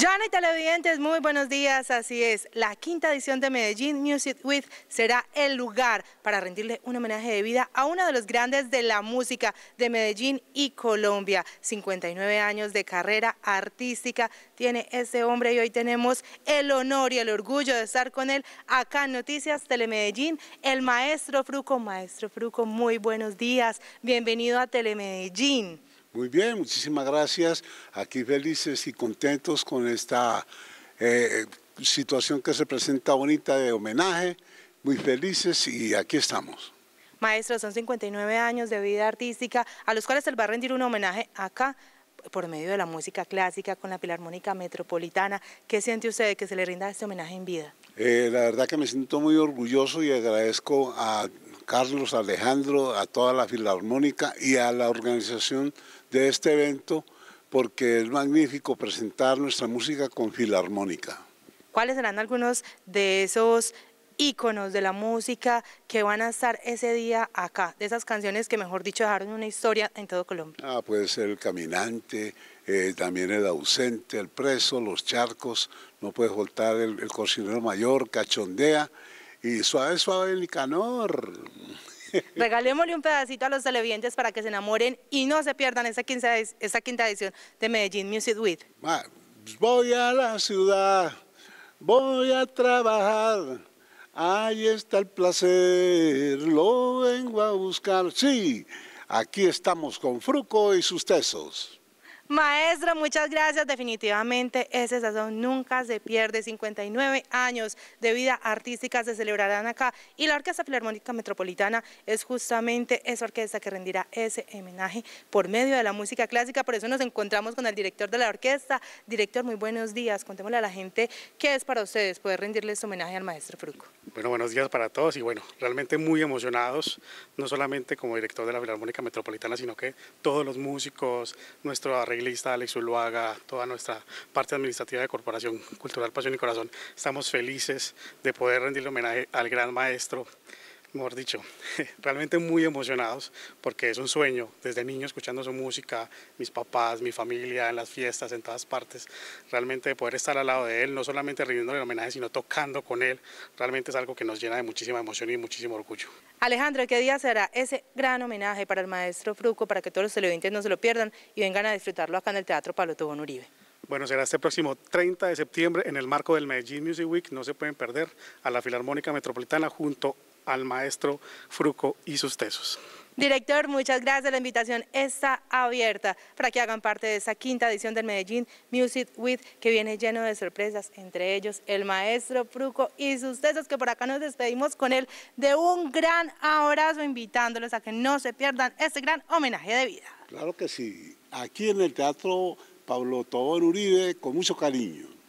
Joana y televidentes, muy buenos días, así es. La quinta edición de Medellín Music Week será el lugar para rendirle un homenaje de vida a uno de los grandes de la música de Medellín y Colombia. 59 años de carrera artística tiene ese hombre y hoy tenemos el honor y el orgullo de estar con él acá en Noticias Telemedellín, el maestro Fruco. Maestro Fruco, muy buenos días, bienvenido a Telemedellín. Muy bien, muchísimas gracias. Aquí felices y contentos con esta eh, situación que se presenta bonita de homenaje. Muy felices y aquí estamos. Maestro, son 59 años de vida artística a los cuales se va a rendir un homenaje acá por medio de la música clásica con la Filarmónica Metropolitana. ¿Qué siente usted de que se le rinda este homenaje en vida? Eh, la verdad que me siento muy orgulloso y agradezco a Carlos Alejandro, a toda la Filarmónica y a la organización de este evento, porque es magnífico presentar nuestra música con Filarmónica. ¿Cuáles serán algunos de esos íconos de la música que van a estar ese día acá, de esas canciones que mejor dicho dejaron una historia en todo Colombia. Ah, puede ser El Caminante, eh, también El Ausente, El Preso, Los Charcos, no puede faltar El, el Cocinero Mayor, Cachondea y suave, suave el canor. Regalémosle un pedacito a los televidentes para que se enamoren y no se pierdan esta quinta, esta quinta edición de Medellín Music Week. Voy a la ciudad, voy a trabajar, ahí está el placer, lo vengo a buscar. Sí, aquí estamos con Fruco y sus tesos. Maestro, muchas gracias. Definitivamente ese sazón nunca se pierde. 59 años de vida artística se celebrarán acá y la Orquesta Filarmónica Metropolitana es justamente esa orquesta que rendirá ese homenaje por medio de la música clásica. Por eso nos encontramos con el director de la orquesta. Director, muy buenos días. Contémosle a la gente qué es para ustedes poder rendirles este homenaje al maestro Fruco. Bueno, buenos días para todos y bueno, realmente muy emocionados, no solamente como director de la Filarmónica Metropolitana, sino que todos los músicos, nuestro arreglo Lista, Alex Uluaga, toda nuestra parte administrativa de Corporación Cultural Pasión y Corazón, estamos felices de poder rendirle homenaje al gran maestro mejor dicho, realmente muy emocionados porque es un sueño, desde niño escuchando su música, mis papás, mi familia, en las fiestas, en todas partes, realmente poder estar al lado de él, no solamente rindiendo el homenaje, sino tocando con él, realmente es algo que nos llena de muchísima emoción y muchísimo orgullo. Alejandro, ¿qué día será ese gran homenaje para el maestro Fruco, para que todos los televidentes no se lo pierdan y vengan a disfrutarlo acá en el Teatro Palo Tobón Uribe? Bueno, será este próximo 30 de septiembre en el marco del Medellín Music Week. No se pueden perder a la Filarmónica Metropolitana junto al maestro Fruco y sus tesos. Director, muchas gracias. La invitación está abierta para que hagan parte de esta quinta edición del Medellín Music Week que viene lleno de sorpresas, entre ellos el maestro Fruco y sus tesos, que por acá nos despedimos con él de un gran abrazo, invitándolos a que no se pierdan este gran homenaje de vida. Claro que sí. Aquí en el Teatro Pablo Tobón Uribe, con mucho cariño.